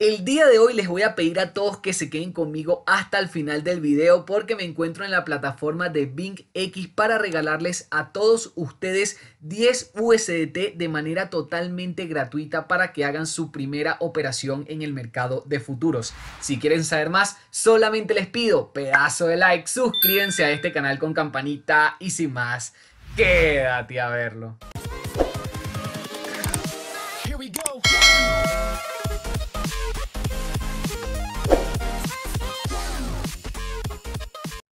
El día de hoy les voy a pedir a todos que se queden conmigo hasta el final del video porque me encuentro en la plataforma de BingX para regalarles a todos ustedes 10 USDT de manera totalmente gratuita para que hagan su primera operación en el mercado de futuros. Si quieren saber más, solamente les pido pedazo de like, suscríbanse a este canal con campanita y sin más, quédate a verlo.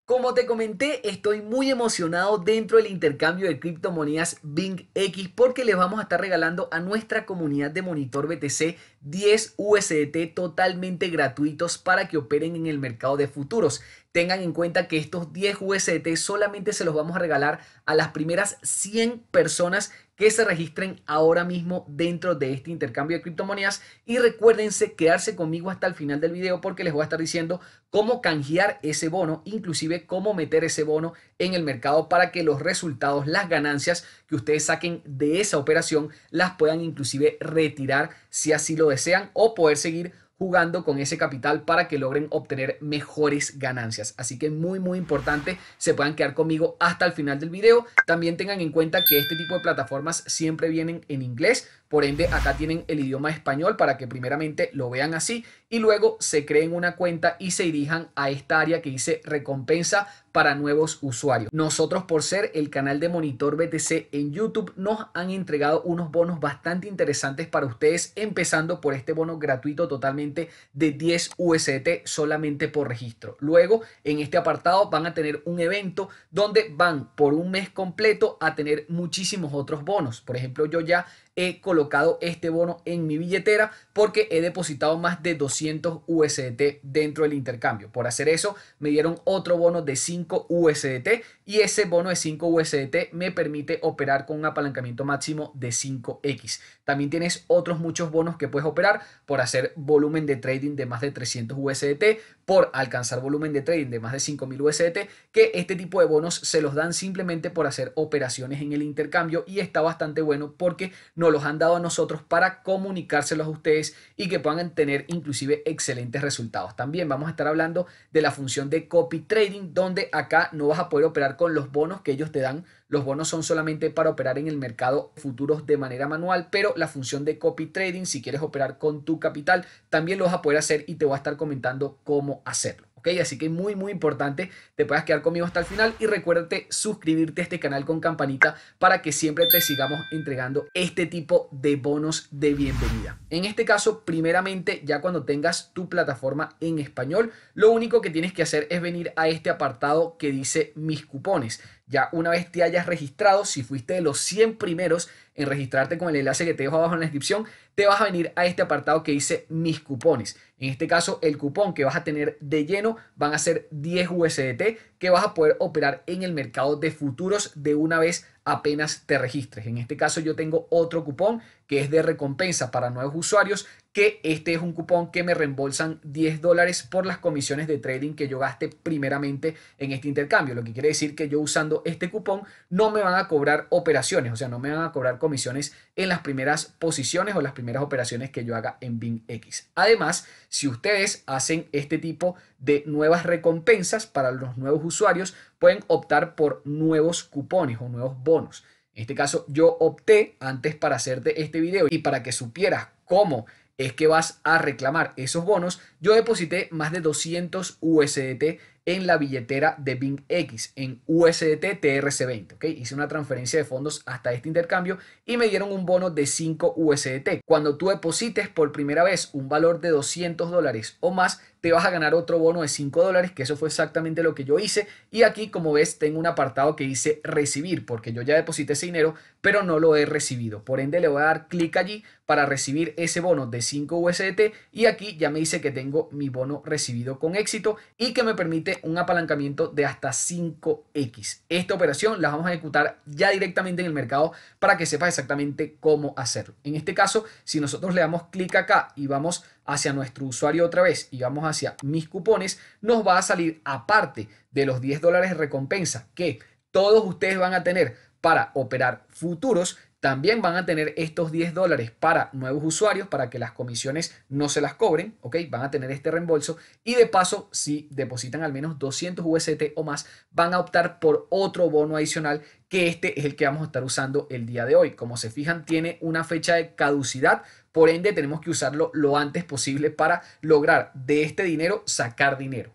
Como te comenté, estoy muy emocionado dentro del intercambio de criptomonedas Bing X porque les vamos a estar regalando a nuestra comunidad de Monitor BTC 10 USDT totalmente gratuitos para que operen en el mercado de futuros. Tengan en cuenta que estos 10 USDT solamente se los vamos a regalar a las primeras 100 personas que se registren ahora mismo dentro de este intercambio de criptomonedas y recuérdense quedarse conmigo hasta el final del video porque les voy a estar diciendo cómo canjear ese bono, inclusive cómo meter ese bono en el mercado para que los resultados, las ganancias que ustedes saquen de esa operación las puedan inclusive retirar si así lo desean o poder seguir jugando con ese capital para que logren obtener mejores ganancias. Así que muy muy importante, se puedan quedar conmigo hasta el final del video. También tengan en cuenta que este tipo de plataformas siempre vienen en inglés, por ende acá tienen el idioma español para que primeramente lo vean así y luego se creen una cuenta y se dirijan a esta área que dice recompensa para nuevos usuarios. Nosotros por ser el canal de Monitor BTC en YouTube nos han entregado unos bonos bastante interesantes para ustedes, empezando por este bono gratuito totalmente de 10 USDT solamente por registro. Luego en este apartado van a tener un evento donde van por un mes completo a tener muchísimos otros bonos. Por ejemplo, yo ya he colocado este bono en mi billetera porque he depositado más de 200 USDT dentro del intercambio. Por hacer eso, me dieron otro bono de 5 USDT y ese bono de 5 USDT me permite operar con un apalancamiento máximo de 5X. También tienes otros muchos bonos que puedes operar por hacer volumen de trading de más de 300 USDT, por alcanzar volumen de trading de más de 5000 USDT, que este tipo de bonos se los dan simplemente por hacer operaciones en el intercambio y está bastante bueno porque nos los han dado a nosotros para comunicárselos a ustedes y que puedan tener inclusive excelentes resultados. También vamos a estar hablando de la función de copy trading donde acá no vas a poder operar con los bonos que ellos te dan. Los bonos son solamente para operar en el mercado futuros de manera manual, pero la función de copy trading, si quieres operar con tu capital, también lo vas a poder hacer y te voy a estar comentando cómo hacerlo. Así que muy, muy importante, te puedas quedar conmigo hasta el final y recuérdate suscribirte a este canal con campanita para que siempre te sigamos entregando este tipo de bonos de bienvenida. En este caso, primeramente, ya cuando tengas tu plataforma en español, lo único que tienes que hacer es venir a este apartado que dice mis cupones. Ya una vez te hayas registrado, si fuiste de los 100 primeros en registrarte con el enlace que te dejo abajo en la descripción, te vas a venir a este apartado que dice mis cupones. En este caso, el cupón que vas a tener de lleno van a ser 10 USDT que vas a poder operar en el mercado de futuros de una vez apenas te registres. En este caso yo tengo otro cupón que es de recompensa para nuevos usuarios que este es un cupón que me reembolsan 10 dólares por las comisiones de trading que yo gaste primeramente en este intercambio. Lo que quiere decir que yo usando este cupón no me van a cobrar operaciones, o sea, no me van a cobrar comisiones en las primeras posiciones o las primeras operaciones que yo haga en x. Además, si ustedes hacen este tipo de nuevas recompensas para los nuevos usuarios, pueden optar por nuevos cupones o nuevos bonos. En este caso, yo opté antes para hacerte este video y para que supieras cómo es que vas a reclamar esos bonos. Yo deposité más de 200 USDT en la billetera de X en USDT TRC20. Hice una transferencia de fondos hasta este intercambio y me dieron un bono de 5 USDT. Cuando tú deposites por primera vez un valor de 200 dólares o más, te vas a ganar otro bono de 5 dólares, que eso fue exactamente lo que yo hice. Y aquí, como ves, tengo un apartado que dice recibir, porque yo ya deposité ese dinero, pero no lo he recibido. Por ende, le voy a dar clic allí para recibir ese bono de 5 USDT y aquí ya me dice que tengo mi bono recibido con éxito y que me permite un apalancamiento de hasta 5X. Esta operación la vamos a ejecutar ya directamente en el mercado para que sepas exactamente cómo hacerlo. En este caso, si nosotros le damos clic acá y vamos a hacia nuestro usuario otra vez y vamos hacia mis cupones, nos va a salir aparte de los 10 dólares de recompensa que todos ustedes van a tener para operar futuros, también van a tener estos 10 dólares para nuevos usuarios para que las comisiones no se las cobren, ¿ok? Van a tener este reembolso y de paso, si depositan al menos 200 UST o más, van a optar por otro bono adicional que este es el que vamos a estar usando el día de hoy. Como se fijan, tiene una fecha de caducidad por ende, tenemos que usarlo lo antes posible para lograr de este dinero sacar dinero.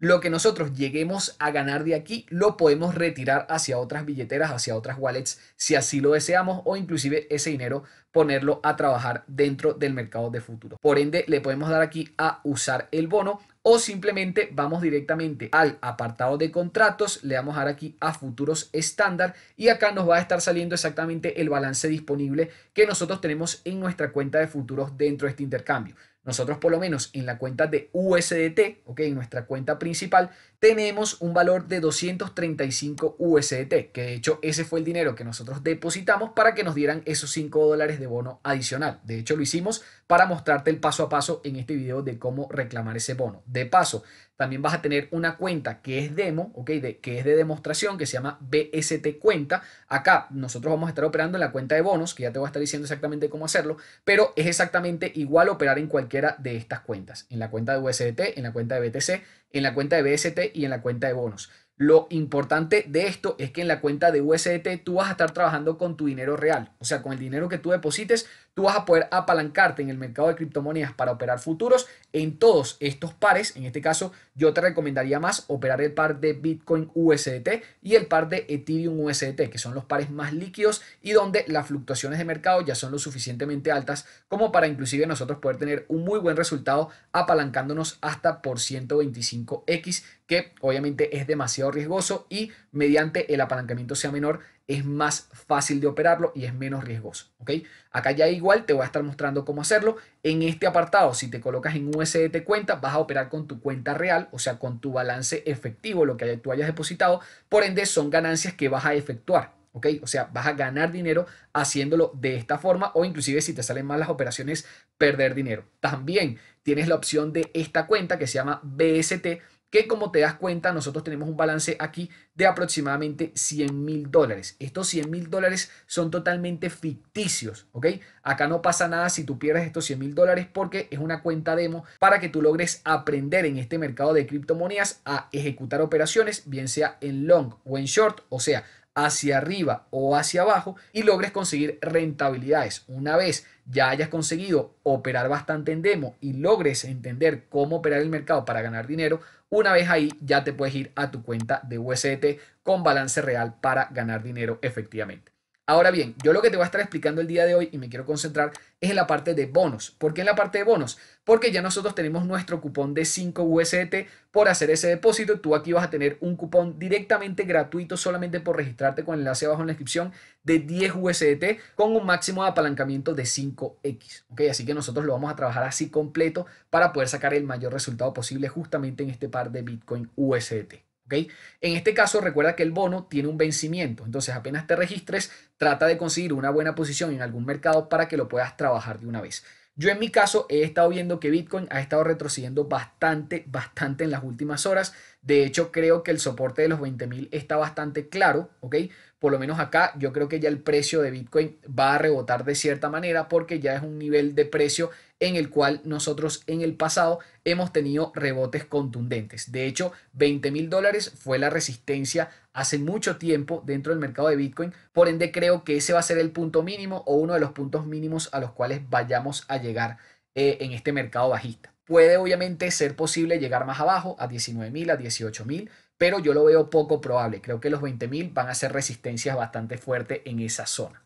Lo que nosotros lleguemos a ganar de aquí lo podemos retirar hacia otras billeteras, hacia otras wallets, si así lo deseamos, o inclusive ese dinero ponerlo a trabajar dentro del mercado de futuro. Por ende, le podemos dar aquí a usar el bono o simplemente vamos directamente al apartado de contratos, le vamos a dar aquí a futuros estándar y acá nos va a estar saliendo exactamente el balance disponible que nosotros tenemos en nuestra cuenta de futuros dentro de este intercambio. Nosotros por lo menos en la cuenta de USDT, ok, en nuestra cuenta principal, tenemos un valor de 235 USDT, que de hecho ese fue el dinero que nosotros depositamos para que nos dieran esos 5 dólares de bono adicional. De hecho lo hicimos para mostrarte el paso a paso en este video de cómo reclamar ese bono. De paso, también vas a tener una cuenta que es demo, que es de demostración, que se llama BST cuenta. Acá nosotros vamos a estar operando en la cuenta de bonos, que ya te voy a estar diciendo exactamente cómo hacerlo, pero es exactamente igual operar en cualquiera de estas cuentas, en la cuenta de USDT, en la cuenta de BTC, en la cuenta de BST y en la cuenta de bonos. Lo importante de esto es que en la cuenta de USDT tú vas a estar trabajando con tu dinero real, o sea, con el dinero que tú deposites, tú vas a poder apalancarte en el mercado de criptomonedas para operar futuros en todos estos pares. En este caso, yo te recomendaría más operar el par de Bitcoin USDT y el par de Ethereum USDT, que son los pares más líquidos y donde las fluctuaciones de mercado ya son lo suficientemente altas como para inclusive nosotros poder tener un muy buen resultado apalancándonos hasta por 125x, que obviamente es demasiado riesgoso y mediante el apalancamiento sea menor es más fácil de operarlo y es menos riesgoso. ¿ok? Acá ya igual te voy a estar mostrando cómo hacerlo. En este apartado, si te colocas en USDT cuenta, vas a operar con tu cuenta real, o sea, con tu balance efectivo, lo que tú hayas depositado. Por ende, son ganancias que vas a efectuar. ¿ok? O sea, vas a ganar dinero haciéndolo de esta forma o inclusive si te salen mal las operaciones, perder dinero. También tienes la opción de esta cuenta que se llama BST que como te das cuenta, nosotros tenemos un balance aquí de aproximadamente 100 mil dólares. Estos 100 mil dólares son totalmente ficticios, ¿ok? Acá no pasa nada si tú pierdes estos 100 mil dólares porque es una cuenta demo para que tú logres aprender en este mercado de criptomonedas a ejecutar operaciones, bien sea en long o en short, o sea, hacia arriba o hacia abajo y logres conseguir rentabilidades. Una vez ya hayas conseguido operar bastante en demo y logres entender cómo operar el mercado para ganar dinero, una vez ahí ya te puedes ir a tu cuenta de USDT con balance real para ganar dinero efectivamente. Ahora bien, yo lo que te voy a estar explicando el día de hoy y me quiero concentrar es en la parte de bonos. ¿Por qué en la parte de bonos? Porque ya nosotros tenemos nuestro cupón de 5 USDT por hacer ese depósito. Tú aquí vas a tener un cupón directamente gratuito solamente por registrarte con el enlace abajo en la descripción de 10 USDT con un máximo de apalancamiento de 5X. Así que nosotros lo vamos a trabajar así completo para poder sacar el mayor resultado posible justamente en este par de Bitcoin USDT. En este caso, recuerda que el bono tiene un vencimiento, entonces apenas te registres, trata de conseguir una buena posición en algún mercado para que lo puedas trabajar de una vez. Yo en mi caso he estado viendo que Bitcoin ha estado retrocediendo bastante, bastante en las últimas horas. De hecho, creo que el soporte de los 20.000 está bastante claro, ¿ok? por lo menos acá yo creo que ya el precio de Bitcoin va a rebotar de cierta manera porque ya es un nivel de precio en el cual nosotros en el pasado hemos tenido rebotes contundentes. De hecho, 20 mil dólares fue la resistencia hace mucho tiempo dentro del mercado de Bitcoin. Por ende, creo que ese va a ser el punto mínimo o uno de los puntos mínimos a los cuales vayamos a llegar eh, en este mercado bajista. Puede obviamente ser posible llegar más abajo, a 19 mil, a 18 mil pero yo lo veo poco probable. Creo que los 20.000 van a ser resistencias bastante fuertes en esa zona.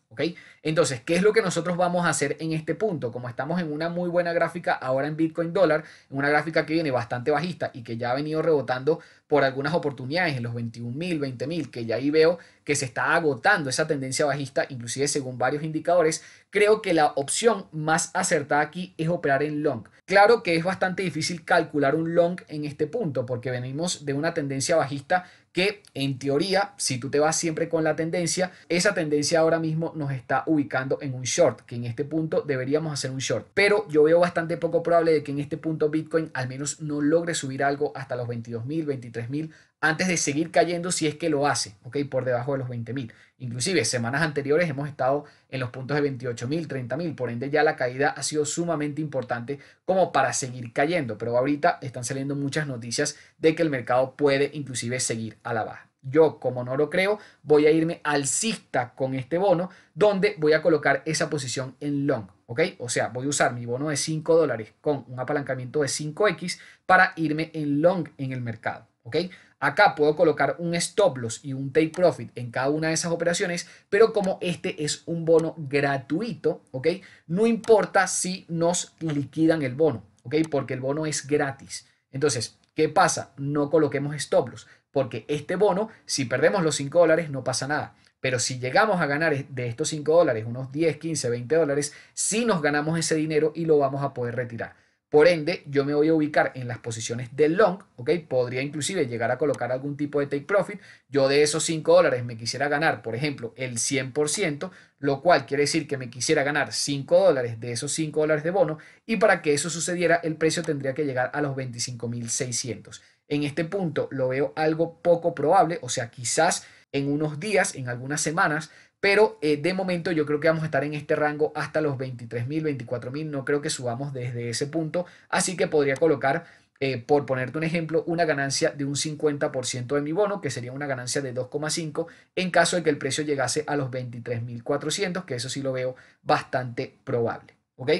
Entonces, ¿qué es lo que nosotros vamos a hacer en este punto? Como estamos en una muy buena gráfica ahora en Bitcoin dólar, en una gráfica que viene bastante bajista y que ya ha venido rebotando por algunas oportunidades en los 21.000, 20.000, que ya ahí veo que se está agotando esa tendencia bajista, inclusive según varios indicadores, creo que la opción más acertada aquí es operar en long. Claro que es bastante difícil calcular un long en este punto porque venimos de una tendencia bajista que en teoría, si tú te vas siempre con la tendencia, esa tendencia ahora mismo nos está ubicando en un short, que en este punto deberíamos hacer un short. Pero yo veo bastante poco probable de que en este punto Bitcoin al menos no logre subir algo hasta los 22.000, 23.000 antes de seguir cayendo si es que lo hace, ¿ok? Por debajo de los 20.000. Inclusive semanas anteriores hemos estado en los puntos de 28 28.000, 30.000, por ende ya la caída ha sido sumamente importante como para seguir cayendo, pero ahorita están saliendo muchas noticias de que el mercado puede inclusive seguir a la baja. Yo, como no lo creo, voy a irme alcista con este bono, donde voy a colocar esa posición en long, ¿ok? O sea, voy a usar mi bono de 5 dólares con un apalancamiento de 5X para irme en long en el mercado, ¿ok? Acá puedo colocar un stop loss y un take profit en cada una de esas operaciones, pero como este es un bono gratuito, No importa si nos liquidan el bono, Porque el bono es gratis. Entonces, ¿qué pasa? No coloquemos stop loss, porque este bono, si perdemos los 5 dólares, no pasa nada. Pero si llegamos a ganar de estos 5 dólares unos 10, 15, 20 dólares, sí nos ganamos ese dinero y lo vamos a poder retirar. Por ende, yo me voy a ubicar en las posiciones del long, ¿ok? Podría inclusive llegar a colocar algún tipo de take profit. Yo de esos 5 dólares me quisiera ganar, por ejemplo, el 100%, lo cual quiere decir que me quisiera ganar 5 dólares de esos 5 dólares de bono y para que eso sucediera el precio tendría que llegar a los 25.600. En este punto lo veo algo poco probable, o sea, quizás en unos días, en algunas semanas, pero eh, de momento yo creo que vamos a estar en este rango hasta los 23.000, 24.000. No creo que subamos desde ese punto. Así que podría colocar, eh, por ponerte un ejemplo, una ganancia de un 50% de mi bono, que sería una ganancia de 2,5 en caso de que el precio llegase a los 23.400, que eso sí lo veo bastante probable. ¿Ok?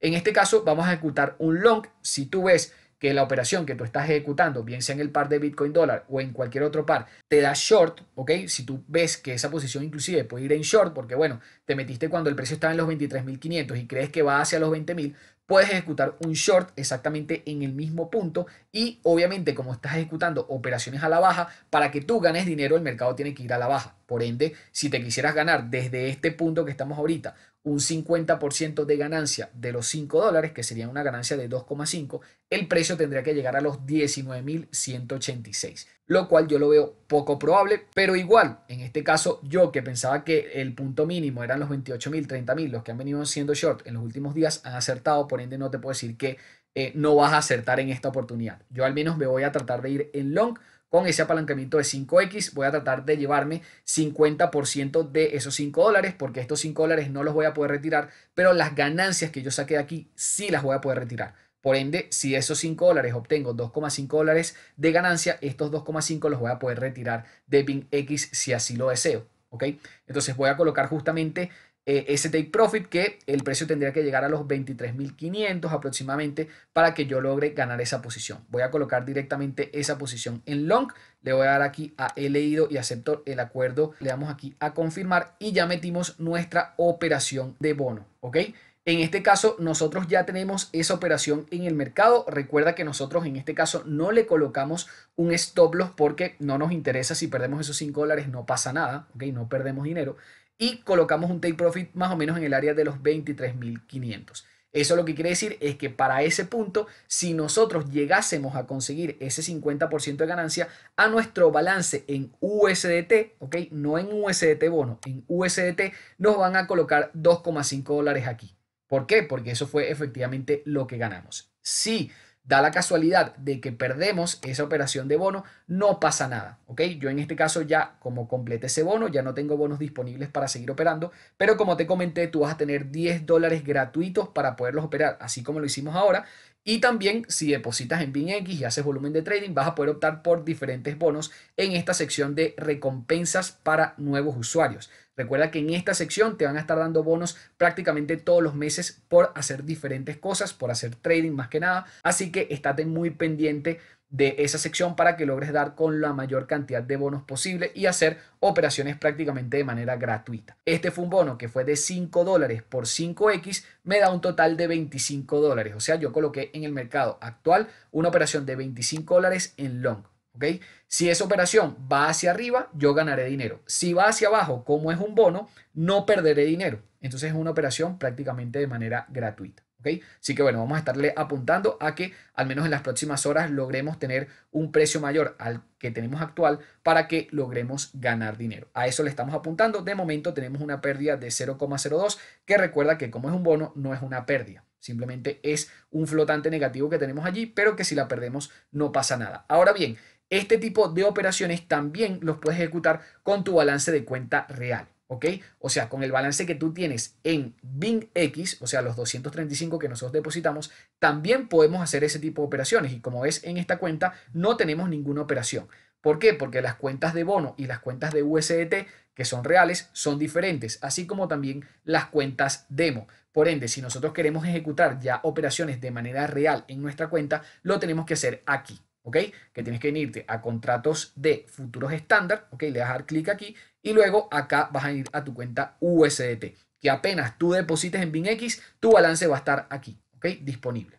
En este caso vamos a ejecutar un long. Si tú ves que la operación que tú estás ejecutando, bien sea en el par de Bitcoin dólar o en cualquier otro par, te da short, ¿ok? Si tú ves que esa posición inclusive puede ir en short, porque bueno, te metiste cuando el precio estaba en los 23.500 y crees que va hacia los 20.000, puedes ejecutar un short exactamente en el mismo punto y obviamente como estás ejecutando operaciones a la baja, para que tú ganes dinero el mercado tiene que ir a la baja. Por ende, si te quisieras ganar desde este punto que estamos ahorita un 50% de ganancia de los 5 dólares, que sería una ganancia de 2,5, el precio tendría que llegar a los 19.186, lo cual yo lo veo poco probable, pero igual, en este caso yo que pensaba que el punto mínimo eran los 28.000, 30.000, los que han venido siendo short en los últimos días han acertado, por ende no te puedo decir que eh, no vas a acertar en esta oportunidad. Yo al menos me voy a tratar de ir en long con ese apalancamiento de 5X voy a tratar de llevarme 50% de esos 5 dólares porque estos 5 dólares no los voy a poder retirar, pero las ganancias que yo saqué de aquí sí las voy a poder retirar. Por ende, si esos 5 dólares obtengo 2,5 dólares de ganancia, estos 2,5 los voy a poder retirar de x si así lo deseo. ¿ok? Entonces voy a colocar justamente eh, ese take profit que el precio tendría que llegar a los 23.500 aproximadamente para que yo logre ganar esa posición. Voy a colocar directamente esa posición en long. Le voy a dar aquí a he leído y acepto el acuerdo. Le damos aquí a confirmar y ya metimos nuestra operación de bono. ¿Ok? En este caso, nosotros ya tenemos esa operación en el mercado. Recuerda que nosotros en este caso no le colocamos un stop loss porque no nos interesa. Si perdemos esos 5 dólares no pasa nada, ¿ok? No perdemos dinero y colocamos un take profit más o menos en el área de los 23.500. Eso lo que quiere decir es que para ese punto, si nosotros llegásemos a conseguir ese 50% de ganancia a nuestro balance en USDT, ¿ok? No en USDT bono, en USDT nos van a colocar 2,5 dólares aquí. ¿Por qué? Porque eso fue efectivamente lo que ganamos. Sí da la casualidad de que perdemos esa operación de bono, no pasa nada, ¿ok? Yo en este caso ya como complete ese bono, ya no tengo bonos disponibles para seguir operando, pero como te comenté, tú vas a tener 10 dólares gratuitos para poderlos operar, así como lo hicimos ahora. Y también si depositas en BinX y haces volumen de trading, vas a poder optar por diferentes bonos en esta sección de recompensas para nuevos usuarios. Recuerda que en esta sección te van a estar dando bonos prácticamente todos los meses por hacer diferentes cosas, por hacer trading más que nada. Así que estate muy pendiente de esa sección para que logres dar con la mayor cantidad de bonos posible y hacer operaciones prácticamente de manera gratuita. Este fue un bono que fue de 5 dólares por 5X, me da un total de 25 dólares. O sea, yo coloqué en el mercado actual una operación de 25 dólares en long. Si esa operación va hacia arriba, yo ganaré dinero. Si va hacia abajo, como es un bono, no perderé dinero. Entonces es una operación prácticamente de manera gratuita. Así que bueno, vamos a estarle apuntando a que al menos en las próximas horas logremos tener un precio mayor al que tenemos actual para que logremos ganar dinero. A eso le estamos apuntando. De momento tenemos una pérdida de 0,02 que recuerda que como es un bono no es una pérdida. Simplemente es un flotante negativo que tenemos allí, pero que si la perdemos no pasa nada. Ahora bien, este tipo de operaciones también los puedes ejecutar con tu balance de cuenta real. ¿ok? O sea, con el balance que tú tienes en BingX, o sea, los 235 que nosotros depositamos, también podemos hacer ese tipo de operaciones. Y como ves en esta cuenta, no tenemos ninguna operación. ¿Por qué? Porque las cuentas de bono y las cuentas de USDT, que son reales, son diferentes, así como también las cuentas demo. Por ende, si nosotros queremos ejecutar ya operaciones de manera real en nuestra cuenta, lo tenemos que hacer aquí. ¿ok? Que tienes que venirte a contratos de futuros estándar, ¿ok? Le vas a dar clic aquí y luego acá vas a ir a tu cuenta USDT, que apenas tú deposites en BinX, tu balance va a estar aquí, ¿ok? Disponible.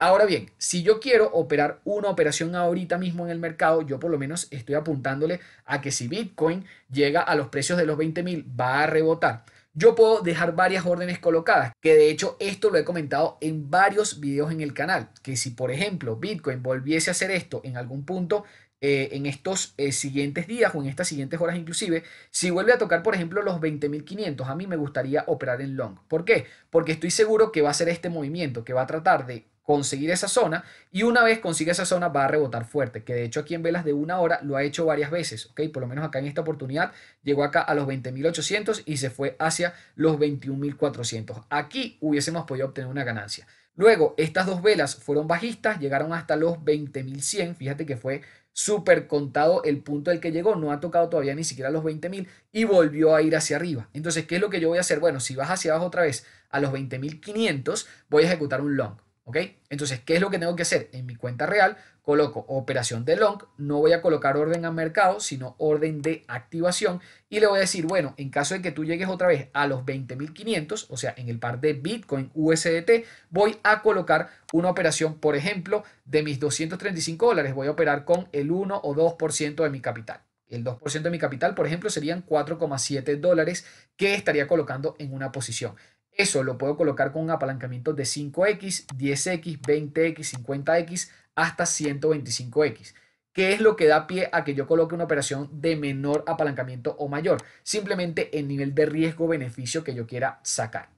Ahora bien, si yo quiero operar una operación ahorita mismo en el mercado, yo por lo menos estoy apuntándole a que si Bitcoin llega a los precios de los 20.000 va a rebotar. Yo puedo dejar varias órdenes colocadas, que de hecho esto lo he comentado en varios videos en el canal, que si por ejemplo Bitcoin volviese a hacer esto en algún punto, eh, en estos eh, siguientes días o en estas siguientes horas inclusive, si vuelve a tocar por ejemplo los 20.500, a mí me gustaría operar en long. ¿Por qué? Porque estoy seguro que va a ser este movimiento, que va a tratar de conseguir esa zona y una vez consigue esa zona va a rebotar fuerte, que de hecho aquí en velas de una hora lo ha hecho varias veces, ¿ok? Por lo menos acá en esta oportunidad llegó acá a los 20.800 y se fue hacia los 21.400. Aquí hubiésemos podido obtener una ganancia. Luego, estas dos velas fueron bajistas, llegaron hasta los 20.100, fíjate que fue súper contado el punto del que llegó, no ha tocado todavía ni siquiera los 20.000 y volvió a ir hacia arriba. Entonces, ¿qué es lo que yo voy a hacer? Bueno, si vas hacia abajo otra vez a los 20.500, voy a ejecutar un long, ¿Ok? Entonces, ¿qué es lo que tengo que hacer? En mi cuenta real coloco operación de long, no voy a colocar orden a mercado, sino orden de activación y le voy a decir, bueno, en caso de que tú llegues otra vez a los 20.500, o sea, en el par de Bitcoin USDT, voy a colocar una operación, por ejemplo, de mis 235 dólares, voy a operar con el 1 o 2% de mi capital. El 2% de mi capital, por ejemplo, serían 4,7 dólares que estaría colocando en una posición. Eso lo puedo colocar con apalancamiento de 5X, 10X, 20X, 50X hasta 125X. ¿Qué es lo que da pie a que yo coloque una operación de menor apalancamiento o mayor? Simplemente el nivel de riesgo-beneficio que yo quiera sacar.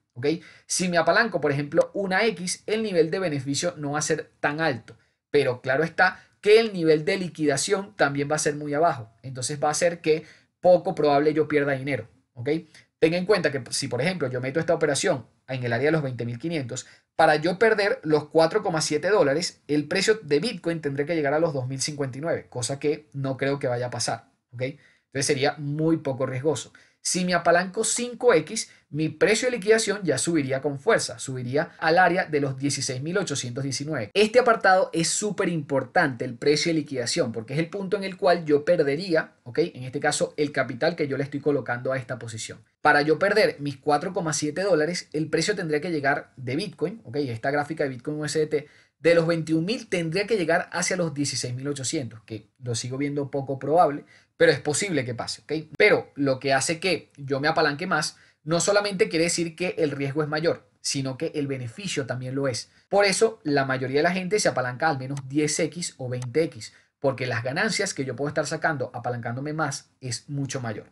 Si me apalanco, por ejemplo, una X, el nivel de beneficio no va a ser tan alto. Pero claro está que el nivel de liquidación también va a ser muy abajo. Entonces va a ser que poco probable yo pierda dinero. ¿ok? Tenga en cuenta que si, por ejemplo, yo meto esta operación en el área de los 20.500, para yo perder los 4,7 dólares, el precio de Bitcoin tendré que llegar a los 2.059, cosa que no creo que vaya a pasar. Entonces sería muy poco riesgoso. Si me apalanco 5X, mi precio de liquidación ya subiría con fuerza, subiría al área de los 16.819. Este apartado es súper importante, el precio de liquidación, porque es el punto en el cual yo perdería, ¿ok? En este caso, el capital que yo le estoy colocando a esta posición. Para yo perder mis 4,7 dólares, el precio tendría que llegar de Bitcoin, ¿ok? Esta gráfica de Bitcoin USDT de los 21.000 tendría que llegar hacia los 16.800, que lo sigo viendo poco probable, pero es posible que pase, ¿ok? Pero lo que hace que yo me apalanque más no solamente quiere decir que el riesgo es mayor, sino que el beneficio también lo es. Por eso la mayoría de la gente se apalanca al menos 10x o 20x, porque las ganancias que yo puedo estar sacando apalancándome más es mucho mayor.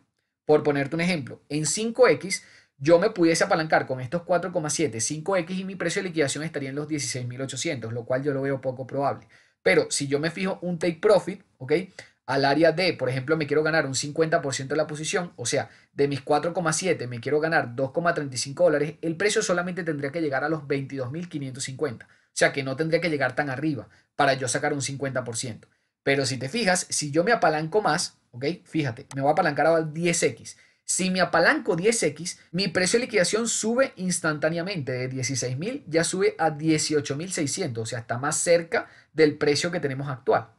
Por ponerte un ejemplo, en 5x yo me pudiese apalancar con estos 4,7, 5x y mi precio de liquidación estaría en los 16.800, lo cual yo lo veo poco probable. Pero si yo me fijo un take profit, ¿ok? al área D, por ejemplo, me quiero ganar un 50% de la posición, o sea, de mis 4,7 me quiero ganar 2,35 dólares, el precio solamente tendría que llegar a los 22.550, o sea que no tendría que llegar tan arriba para yo sacar un 50%. Pero si te fijas, si yo me apalanco más, ¿ok? Fíjate, me voy a apalancar a 10x. Si me apalanco 10x, mi precio de liquidación sube instantáneamente de 16.000, ya sube a 18.600, o sea, está más cerca del precio que tenemos actual.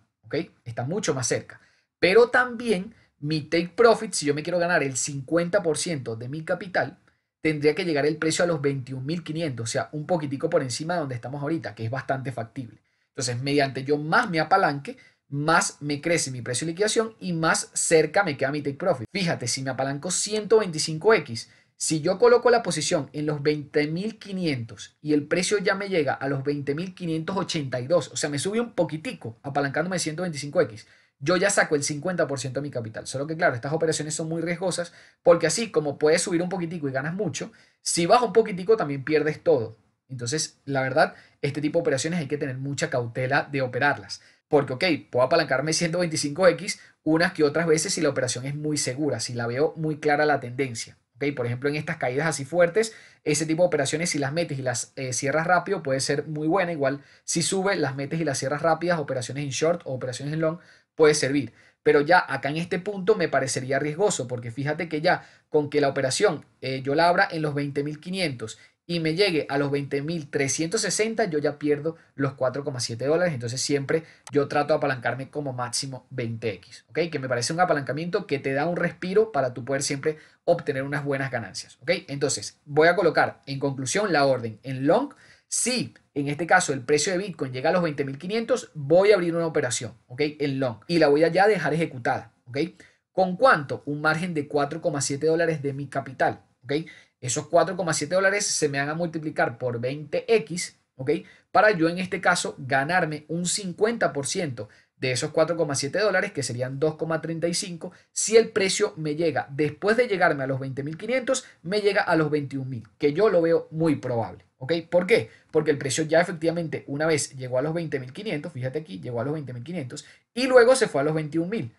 Está mucho más cerca. Pero también mi take profit, si yo me quiero ganar el 50% de mi capital, tendría que llegar el precio a los 21.500, o sea, un poquitico por encima de donde estamos ahorita, que es bastante factible. Entonces, mediante yo más me apalanque, más me crece mi precio de liquidación y más cerca me queda mi take profit. Fíjate, si me apalanco 125x, si yo coloco la posición en los 20.500 y el precio ya me llega a los 20.582, o sea, me sube un poquitico apalancándome 125X, yo ya saco el 50% de mi capital. Solo que claro, estas operaciones son muy riesgosas porque así como puedes subir un poquitico y ganas mucho, si baja un poquitico también pierdes todo. Entonces, la verdad, este tipo de operaciones hay que tener mucha cautela de operarlas. Porque, ok, puedo apalancarme 125X unas que otras veces si la operación es muy segura, si la veo muy clara la tendencia. Por ejemplo, en estas caídas así fuertes, ese tipo de operaciones, si las metes y las eh, cierras rápido, puede ser muy buena. Igual, si sube, las metes y las cierras rápidas, operaciones en short o operaciones en long, puede servir. Pero ya acá en este punto me parecería riesgoso, porque fíjate que ya con que la operación eh, yo la abra en los 20.500 y me llegue a los 20.360, yo ya pierdo los 4,7 dólares. Entonces siempre yo trato de apalancarme como máximo 20x, ¿ok? Que me parece un apalancamiento que te da un respiro para tú poder siempre obtener unas buenas ganancias, ¿ok? Entonces voy a colocar en conclusión la orden en long. Si en este caso el precio de Bitcoin llega a los 20.500, voy a abrir una operación, ¿ok? En long y la voy a ya dejar ejecutada, ¿ok? ¿Con cuánto? Un margen de 4,7 dólares de mi capital. ¿Ok? esos 4,7 dólares se me van a multiplicar por 20x, ¿ok? Para yo en este caso ganarme un 50% de esos 4,7 dólares, que serían 2,35, si el precio me llega, después de llegarme a los 20.500, me llega a los 21.000, que yo lo veo muy probable. ¿Ok? ¿Por qué? Porque el precio ya efectivamente una vez llegó a los 20.500, fíjate aquí, llegó a los 20.500 y luego se fue a los 21.000.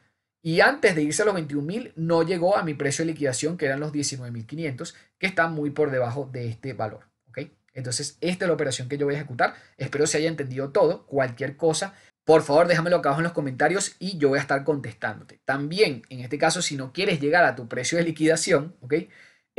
Y antes de irse a los 21.000 no llegó a mi precio de liquidación, que eran los 19.500, que está muy por debajo de este valor. ¿ok? Entonces, esta es la operación que yo voy a ejecutar. Espero se haya entendido todo. Cualquier cosa, por favor, déjamelo acá abajo en los comentarios y yo voy a estar contestándote. También, en este caso, si no quieres llegar a tu precio de liquidación, ¿ok?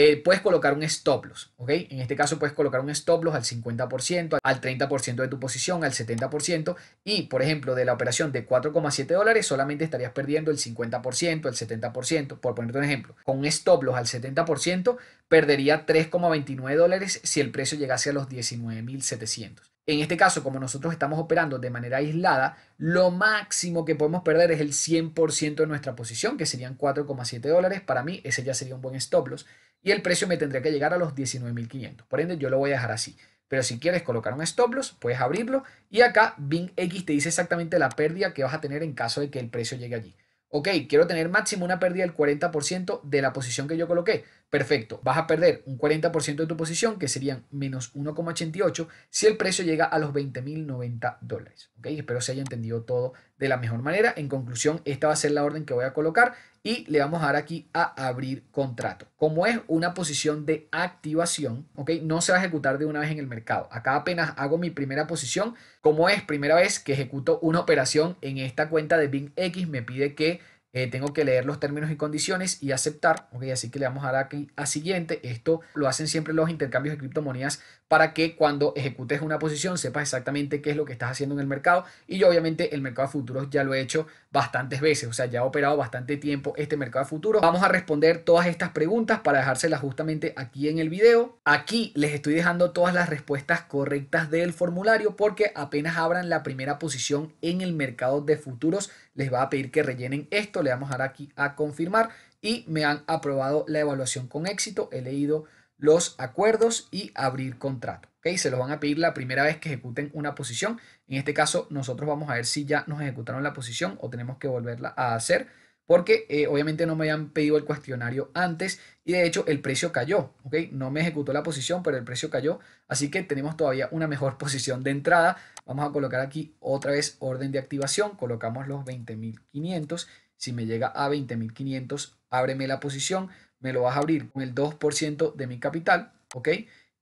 Eh, puedes colocar un stop loss, ¿ok? En este caso puedes colocar un stop loss al 50%, al 30% de tu posición, al 70% y, por ejemplo, de la operación de 4,7 dólares solamente estarías perdiendo el 50%, el 70%, por ponerte un ejemplo. Con un stop loss al 70% perdería 3,29 dólares si el precio llegase a los 19.700. En este caso, como nosotros estamos operando de manera aislada, lo máximo que podemos perder es el 100% de nuestra posición, que serían 4,7 dólares. Para mí, ese ya sería un buen stop loss y el precio me tendría que llegar a los 19.500. Por ende, yo lo voy a dejar así. Pero si quieres colocar un stop loss, puedes abrirlo y acá x te dice exactamente la pérdida que vas a tener en caso de que el precio llegue allí. Ok, quiero tener máximo una pérdida del 40% de la posición que yo coloqué. Perfecto, vas a perder un 40% de tu posición, que serían menos 1,88 si el precio llega a los 20.090 dólares. ¿ok? Espero se haya entendido todo de la mejor manera. En conclusión, esta va a ser la orden que voy a colocar y le vamos a dar aquí a abrir contrato. Como es una posición de activación, ¿ok? No se va a ejecutar de una vez en el mercado. Acá apenas hago mi primera posición. Como es primera vez que ejecuto una operación en esta cuenta de x, me pide que eh, tengo que leer los términos y condiciones y aceptar. okay así que le vamos a dar aquí a siguiente. Esto lo hacen siempre los intercambios de criptomonedas para que cuando ejecutes una posición sepas exactamente qué es lo que estás haciendo en el mercado. Y yo obviamente el mercado de futuros ya lo he hecho bastantes veces, o sea, ya he operado bastante tiempo este mercado de futuros. Vamos a responder todas estas preguntas para dejárselas justamente aquí en el video. Aquí les estoy dejando todas las respuestas correctas del formulario porque apenas abran la primera posición en el mercado de futuros les va a pedir que rellenen esto. Le vamos a dar aquí a confirmar y me han aprobado la evaluación con éxito. He leído los acuerdos y abrir contrato. ¿ok? Se los van a pedir la primera vez que ejecuten una posición. En este caso, nosotros vamos a ver si ya nos ejecutaron la posición o tenemos que volverla a hacer porque eh, obviamente no me habían pedido el cuestionario antes y de hecho el precio cayó, ¿ok? No me ejecutó la posición, pero el precio cayó, así que tenemos todavía una mejor posición de entrada. Vamos a colocar aquí otra vez orden de activación, colocamos los 20.500, si me llega a 20.500, ábreme la posición, me lo vas a abrir con el 2% de mi capital, ¿ok?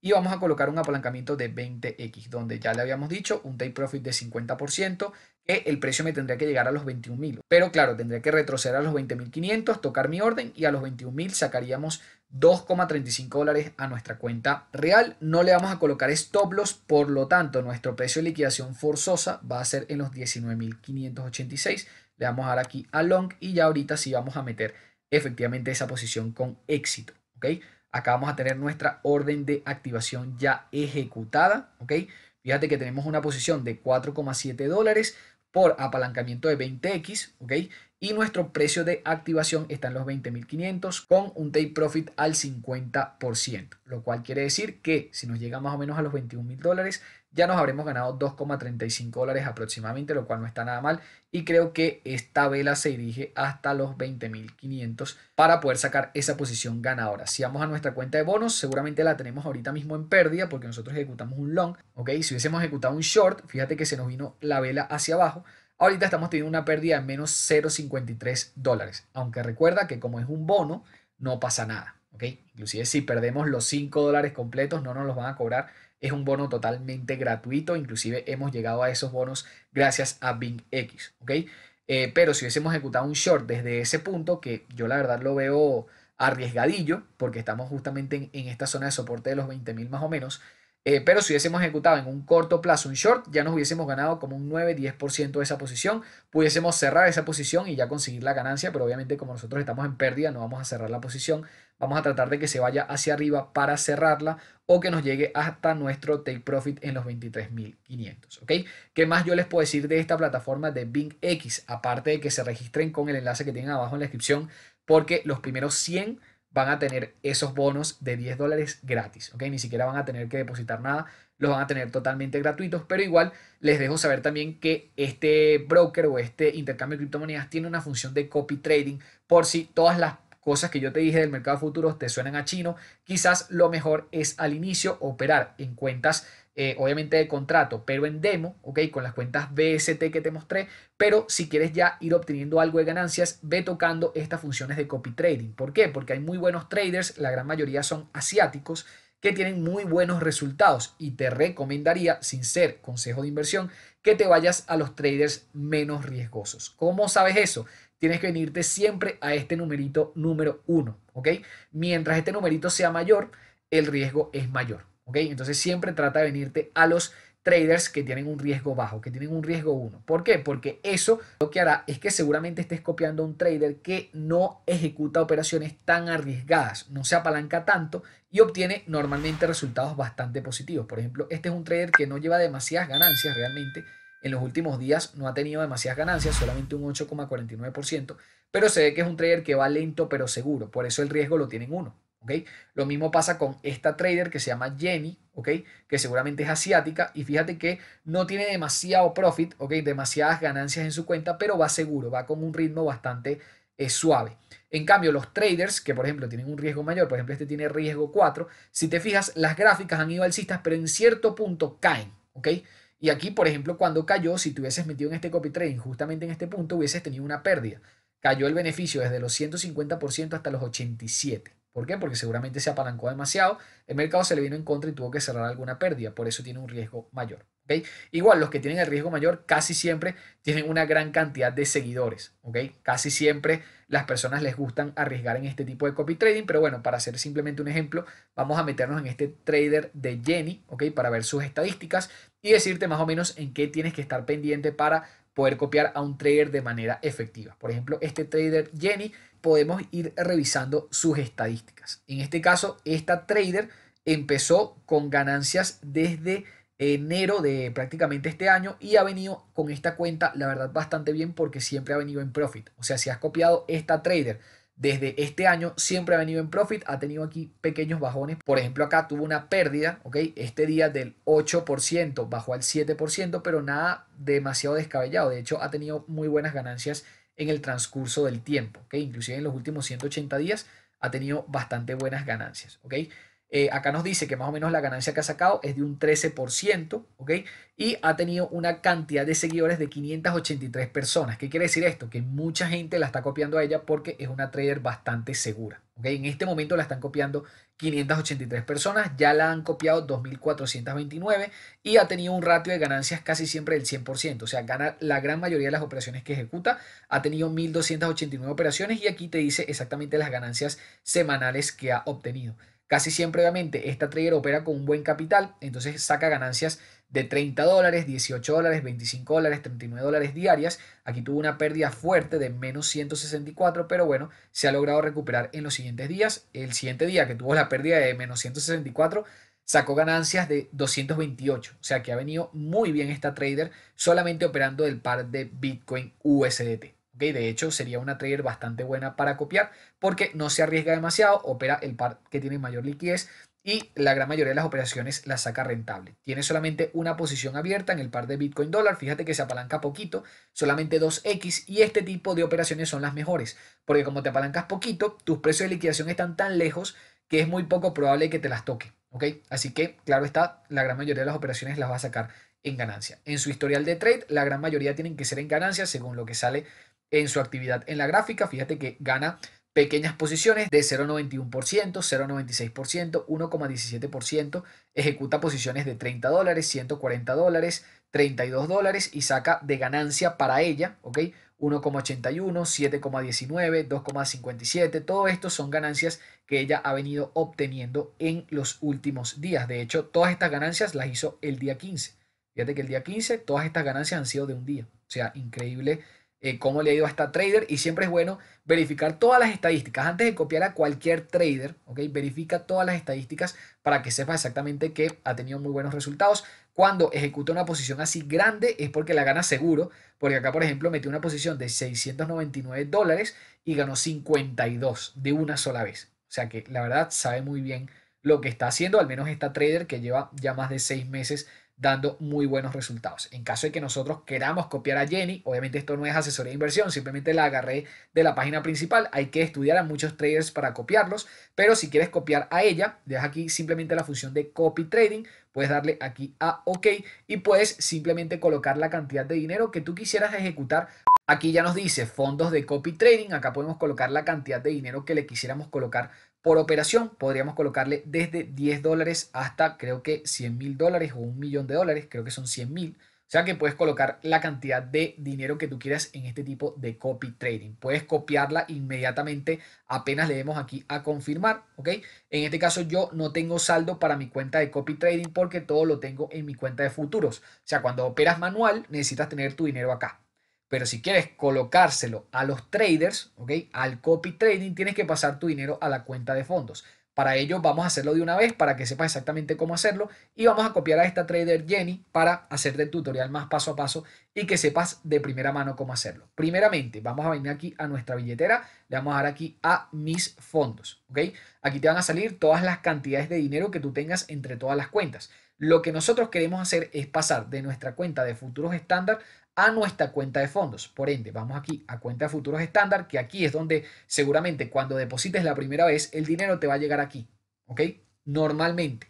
Y vamos a colocar un apalancamiento de 20x, donde ya le habíamos dicho un take profit de 50%, que el precio me tendría que llegar a los 21.000. Pero claro, tendría que retroceder a los 20.500, tocar mi orden y a los 21.000 sacaríamos 2,35 dólares a nuestra cuenta real. No le vamos a colocar stop loss, por lo tanto, nuestro precio de liquidación forzosa va a ser en los 19.586. Le vamos a dar aquí a long y ya ahorita sí vamos a meter efectivamente esa posición con éxito. ¿ok? Acá vamos a tener nuestra orden de activación ya ejecutada. ¿ok? Fíjate que tenemos una posición de 4,7 dólares por apalancamiento de 20x, ¿ok? Y nuestro precio de activación está en los 20.500 con un take profit al 50%, lo cual quiere decir que si nos llega más o menos a los 21.000 dólares, ya nos habremos ganado 2,35 dólares aproximadamente, lo cual no está nada mal. Y creo que esta vela se dirige hasta los 20.500 para poder sacar esa posición ganadora. Si vamos a nuestra cuenta de bonos, seguramente la tenemos ahorita mismo en pérdida porque nosotros ejecutamos un long, ¿ok? Si hubiésemos ejecutado un short, fíjate que se nos vino la vela hacia abajo. Ahorita estamos teniendo una pérdida de menos 0,53 dólares, aunque recuerda que como es un bono, no pasa nada, ¿ok? Inclusive si perdemos los 5 dólares completos, no nos los van a cobrar es un bono totalmente gratuito, inclusive hemos llegado a esos bonos gracias a BingX, ¿ok? Eh, pero si hubiésemos ejecutado un short desde ese punto, que yo la verdad lo veo arriesgadillo, porque estamos justamente en, esta zona de soporte de los 20.000 más o menos, eh, pero si hubiésemos ejecutado en un corto plazo un short, ya nos hubiésemos ganado como un 9-10% de esa posición, pudiésemos cerrar esa posición y ya conseguir la ganancia, pero obviamente como nosotros estamos en pérdida, no vamos a cerrar la posición, vamos a tratar de que se vaya hacia arriba para cerrarla o que nos llegue hasta nuestro take profit en los 23.500. ¿ok? ¿Qué más yo les puedo decir de esta plataforma de Bing X? Aparte de que se registren con el enlace que tienen abajo en la descripción porque los primeros 100 van a tener esos bonos de 10 dólares gratis, ¿ok? Ni siquiera van a tener que depositar nada, los van a tener totalmente gratuitos, pero igual les dejo saber también que este broker o este intercambio de criptomonedas tiene una función de copy trading por si todas las cosas que yo te dije del mercado futuro te suenan a chino, quizás lo mejor es al inicio operar en cuentas, eh, obviamente de contrato, pero en demo, ¿ok? Con las cuentas BST que te mostré, pero si quieres ya ir obteniendo algo de ganancias, ve tocando estas funciones de copy trading. ¿Por qué? Porque hay muy buenos traders, la gran mayoría son asiáticos que tienen muy buenos resultados y te recomendaría, sin ser consejo de inversión, que te vayas a los traders menos riesgosos. ¿Cómo sabes eso? Tienes que venirte siempre a este numerito número uno, ¿ok? Mientras este numerito sea mayor, el riesgo es mayor, ¿ok? Entonces siempre trata de venirte a los traders que tienen un riesgo bajo, que tienen un riesgo 1. ¿Por qué? Porque eso lo que hará es que seguramente estés copiando un trader que no ejecuta operaciones tan arriesgadas, no se apalanca tanto y obtiene normalmente resultados bastante positivos. Por ejemplo, este es un trader que no lleva demasiadas ganancias realmente. En los últimos días no ha tenido demasiadas ganancias, solamente un 8,49%, pero se ve que es un trader que va lento pero seguro, por eso el riesgo lo tienen uno. Lo mismo pasa con esta trader que se llama Jenny, Que seguramente es asiática y fíjate que no tiene demasiado profit, Demasiadas ganancias en su cuenta, pero va seguro, va con un ritmo bastante eh, suave. En cambio, los traders, que por ejemplo tienen un riesgo mayor, por ejemplo este tiene riesgo 4, si te fijas, las gráficas han ido alcistas, pero en cierto punto caen, Y aquí, por ejemplo, cuando cayó, si te hubieses metido en este copy trading justamente en este punto, hubieses tenido una pérdida. Cayó el beneficio desde los 150% hasta los 87%. ¿Por qué? Porque seguramente se apalancó demasiado, el mercado se le vino en contra y tuvo que cerrar alguna pérdida, por eso tiene un riesgo mayor. Igual, los que tienen el riesgo mayor casi siempre tienen una gran cantidad de seguidores. ¿okay? Casi siempre las personas les gustan arriesgar en este tipo de copy trading, pero bueno, para hacer simplemente un ejemplo, vamos a meternos en este trader de Jenny ¿okay? para ver sus estadísticas y decirte más o menos en qué tienes que estar pendiente para poder copiar a un trader de manera efectiva. Por ejemplo, este trader Jenny podemos ir revisando sus estadísticas. En este caso, esta trader empezó con ganancias desde enero de prácticamente este año y ha venido con esta cuenta, la verdad, bastante bien porque siempre ha venido en profit. O sea, si has copiado esta trader desde este año, siempre ha venido en profit, ha tenido aquí pequeños bajones. Por ejemplo, acá tuvo una pérdida, ¿ok? Este día del 8% bajó al 7%, pero nada demasiado descabellado. De hecho, ha tenido muy buenas ganancias en el transcurso del tiempo, ¿ok? Inclusive en los últimos 180 días ha tenido bastante buenas ganancias, ¿ok? Eh, acá nos dice que más o menos la ganancia que ha sacado es de un 13%, ¿ok? Y ha tenido una cantidad de seguidores de 583 personas. ¿Qué quiere decir esto? Que mucha gente la está copiando a ella porque es una trader bastante segura, ¿ok? En este momento la están copiando 583 personas, ya la han copiado 2.429 y ha tenido un ratio de ganancias casi siempre del 100%, o sea, gana la gran mayoría de las operaciones que ejecuta, ha tenido 1.289 operaciones y aquí te dice exactamente las ganancias semanales que ha obtenido. Casi siempre, obviamente, esta trader opera con un buen capital, entonces saca ganancias de 30 dólares, 18 dólares, 25 dólares, 39 dólares diarias. Aquí tuvo una pérdida fuerte de menos 164, pero bueno, se ha logrado recuperar en los siguientes días. El siguiente día que tuvo la pérdida de menos 164, sacó ganancias de 228. O sea que ha venido muy bien esta trader solamente operando el par de Bitcoin USDT. Okay, de hecho, sería una trader bastante buena para copiar porque no se arriesga demasiado, opera el par que tiene mayor liquidez y la gran mayoría de las operaciones las saca rentable. Tiene solamente una posición abierta en el par de Bitcoin dólar, fíjate que se apalanca poquito, solamente 2X y este tipo de operaciones son las mejores, porque como te apalancas poquito, tus precios de liquidación están tan lejos que es muy poco probable que te las toque, Así que, claro está, la gran mayoría de las operaciones las va a sacar en ganancia. En su historial de trade, la gran mayoría tienen que ser en ganancia según lo que sale en su actividad en la gráfica, fíjate que gana pequeñas posiciones de 0,91%, 0,96%, 1,17%, ejecuta posiciones de 30 dólares, 140 dólares, 32 dólares y saca de ganancia para ella, ¿ok? 1,81, 7,19, 2,57, todo esto son ganancias que ella ha venido obteniendo en los últimos días. De hecho, todas estas ganancias las hizo el día 15. Fíjate que el día 15 todas estas ganancias han sido de un día. O sea, increíble eh, cómo le ha ido a esta trader y siempre es bueno verificar todas las estadísticas. Antes de copiar a cualquier trader, Okay, Verifica todas las estadísticas para que sepas exactamente que ha tenido muy buenos resultados. Cuando ejecuta una posición así grande es porque la gana seguro, porque acá por ejemplo metió una posición de 699 dólares y ganó 52 de una sola vez. O sea que la verdad sabe muy bien lo que está haciendo, al menos esta trader que lleva ya más de seis meses dando muy buenos resultados. En caso de que nosotros queramos copiar a Jenny, obviamente esto no es asesoría de inversión, simplemente la agarré de la página principal, hay que estudiar a muchos traders para copiarlos, pero si quieres copiar a ella, deja aquí simplemente la función de copy trading, puedes darle aquí a OK y puedes simplemente colocar la cantidad de dinero que tú quisieras ejecutar. Aquí ya nos dice fondos de copy trading, acá podemos colocar la cantidad de dinero que le quisiéramos colocar por operación podríamos colocarle desde 10 dólares hasta creo que 100 mil dólares o un millón de dólares, creo que son 100 mil. O sea que puedes colocar la cantidad de dinero que tú quieras en este tipo de copy trading. Puedes copiarla inmediatamente apenas le demos aquí a confirmar, ¿ok? En este caso yo no tengo saldo para mi cuenta de copy trading porque todo lo tengo en mi cuenta de futuros. O sea, cuando operas manual necesitas tener tu dinero acá. Pero si quieres colocárselo a los traders, ¿ok? Al copy trading, tienes que pasar tu dinero a la cuenta de fondos. Para ello vamos a hacerlo de una vez para que sepas exactamente cómo hacerlo y vamos a copiar a esta trader Jenny para hacerte el tutorial más paso a paso y que sepas de primera mano cómo hacerlo. Primeramente vamos a venir aquí a nuestra billetera, le vamos a dar aquí a mis fondos, ¿ok? Aquí te van a salir todas las cantidades de dinero que tú tengas entre todas las cuentas. Lo que nosotros queremos hacer es pasar de nuestra cuenta de futuros estándar a nuestra cuenta de fondos. Por ende, vamos aquí a cuenta de futuros estándar, que aquí es donde seguramente cuando deposites la primera vez, el dinero te va a llegar aquí, ¿ok? Normalmente.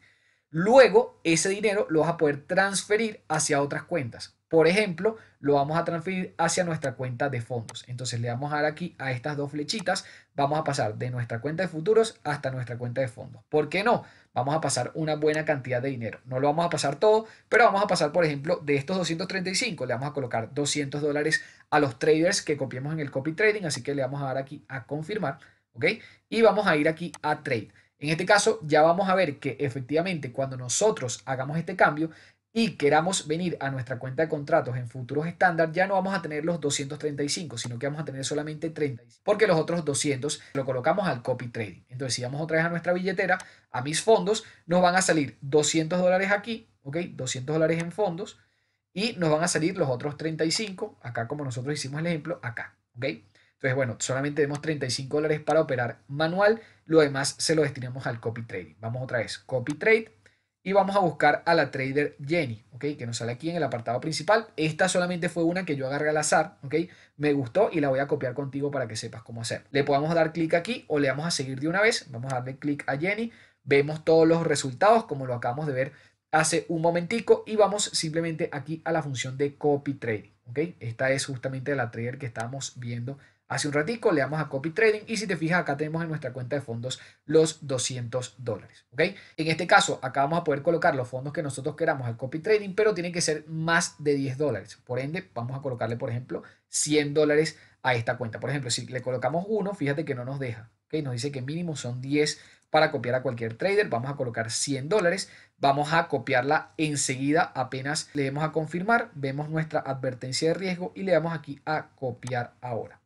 Luego, ese dinero lo vas a poder transferir hacia otras cuentas. Por ejemplo, lo vamos a transferir hacia nuestra cuenta de fondos. Entonces le vamos a dar aquí a estas dos flechitas. Vamos a pasar de nuestra cuenta de futuros hasta nuestra cuenta de fondos. ¿Por qué no? Vamos a pasar una buena cantidad de dinero. No lo vamos a pasar todo, pero vamos a pasar, por ejemplo, de estos 235. Le vamos a colocar 200 dólares a los traders que copiemos en el copy trading. Así que le vamos a dar aquí a confirmar. ¿Ok? Y vamos a ir aquí a trade. En este caso ya vamos a ver que efectivamente cuando nosotros hagamos este cambio, y queramos venir a nuestra cuenta de contratos en futuros estándar, ya no vamos a tener los 235, sino que vamos a tener solamente 30, porque los otros 200 lo colocamos al copy trading. Entonces, si vamos otra vez a nuestra billetera, a mis fondos, nos van a salir 200 dólares aquí, ¿ok? 200 dólares en fondos, y nos van a salir los otros 35, acá como nosotros hicimos el ejemplo, acá, ¿ok? Entonces, bueno, solamente tenemos 35 dólares para operar manual, lo demás se lo destinamos al copy trading. Vamos otra vez, copy trade, y vamos a buscar a la trader Jenny, ¿ok? Que nos sale aquí en el apartado principal. Esta solamente fue una que yo agarré al azar, ¿ok? Me gustó y la voy a copiar contigo para que sepas cómo hacer. Le podemos dar clic aquí o le vamos a seguir de una vez. Vamos a darle clic a Jenny. Vemos todos los resultados como lo acabamos de ver hace un momentico y vamos simplemente aquí a la función de copy trading, ¿ok? Esta es justamente la trader que estamos viendo hace un ratico, le damos a copy trading y si te fijas acá tenemos en nuestra cuenta de fondos los 200 dólares, En este caso acá vamos a poder colocar los fondos que nosotros queramos al copy trading, pero tienen que ser más de 10 dólares, por ende vamos a colocarle por ejemplo 100 dólares a esta cuenta, por ejemplo si le colocamos uno, fíjate que no nos deja, Nos dice que mínimo son 10 para copiar a cualquier trader, vamos a colocar 100 dólares, vamos a copiarla enseguida, apenas le damos a confirmar, vemos nuestra advertencia de riesgo y le damos aquí a copiar ahora.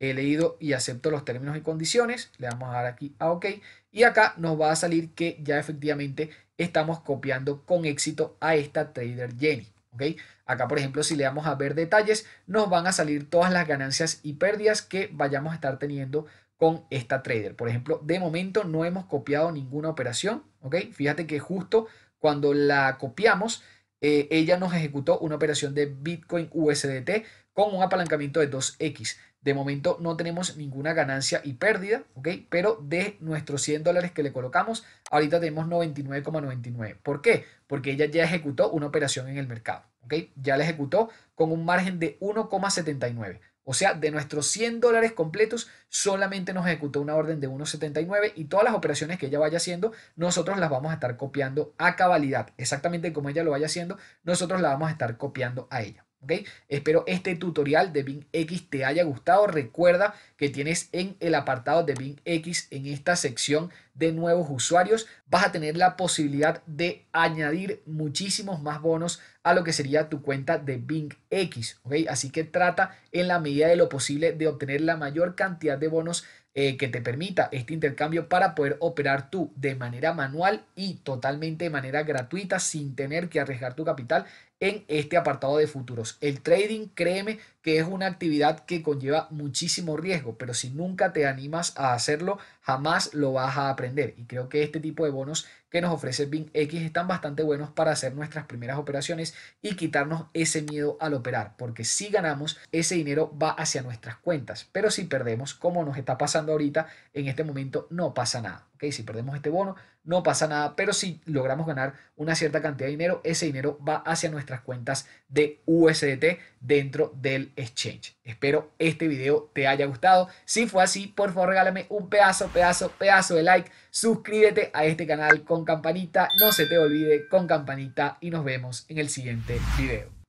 He leído y acepto los términos y condiciones, le vamos a dar aquí a OK y acá nos va a salir que ya efectivamente estamos copiando con éxito a esta trader Jenny. ¿okay? Acá, por ejemplo, si le damos a ver detalles, nos van a salir todas las ganancias y pérdidas que vayamos a estar teniendo con esta trader. Por ejemplo, de momento no hemos copiado ninguna operación, Fíjate que justo cuando la copiamos, eh, ella nos ejecutó una operación de Bitcoin USDT con un apalancamiento de 2x. De momento no tenemos ninguna ganancia y pérdida, ¿ok? Pero de nuestros 100 dólares que le colocamos, ahorita tenemos 99,99. ¿Por qué? Porque ella ya ejecutó una operación en el mercado, ¿ok? Ya la ejecutó con un margen de 1,79. O sea, de nuestros 100 dólares completos, solamente nos ejecutó una orden de 1,79 y todas las operaciones que ella vaya haciendo, nosotros las vamos a estar copiando a cabalidad. Exactamente como ella lo vaya haciendo, nosotros la vamos a estar copiando a ella. Espero este tutorial de BingX te haya gustado. Recuerda que tienes en el apartado de BingX, en esta sección de nuevos usuarios, vas a tener la posibilidad de añadir muchísimos más bonos a lo que sería tu cuenta de BingX. ¿okay? Así que trata en la medida de lo posible de obtener la mayor cantidad de bonos eh, que te permita este intercambio para poder operar tú de manera manual y totalmente de manera gratuita sin tener que arriesgar tu capital en este apartado de futuros. El trading, créeme que es una actividad que conlleva muchísimo riesgo, pero si nunca te animas a hacerlo, jamás lo vas a aprender. Y creo que este tipo de bonos que nos ofrece BINX están bastante buenos para hacer nuestras primeras operaciones y quitarnos ese miedo al operar, porque si ganamos, ese dinero va hacia nuestras cuentas, pero si perdemos, como nos está pasando ahorita, en este momento no pasa nada. Si perdemos este bono, no pasa nada, pero si logramos ganar una cierta cantidad de dinero, ese dinero va hacia nuestras cuentas de USDT dentro del exchange. Espero este video te haya gustado. Si fue así, por favor regálame un pedazo, pedazo, pedazo de like. Suscríbete a este canal con campanita, no se te olvide con campanita y nos vemos en el siguiente video.